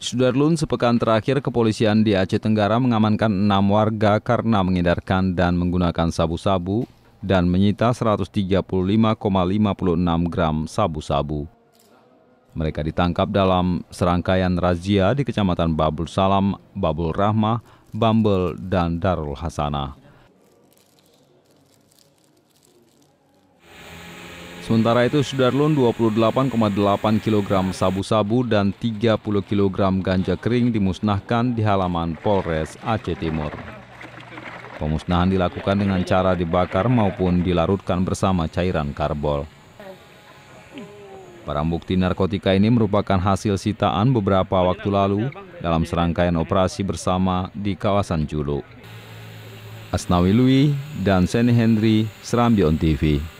Sudarlun sepekan terakhir kepolisian di Aceh Tenggara mengamankan enam warga karena mengedarkan dan menggunakan sabu-sabu dan menyita 135,56 gram sabu-sabu. Mereka ditangkap dalam serangkaian razia di Kecamatan Babul Salam, Babul Rahmah, Bambel, dan Darul Hasanah. Sementara itu, Sudarlun 28,8 kg sabu-sabu dan 30 kg ganja kering dimusnahkan di halaman Polres Aceh Timur. Pemusnahan dilakukan dengan cara dibakar maupun dilarutkan bersama cairan karbol. Barang bukti narkotika ini merupakan hasil sitaan beberapa waktu lalu dalam serangkaian operasi bersama di kawasan Julu. Asnawi Lui dan Seni Hendri, Serambi On TV.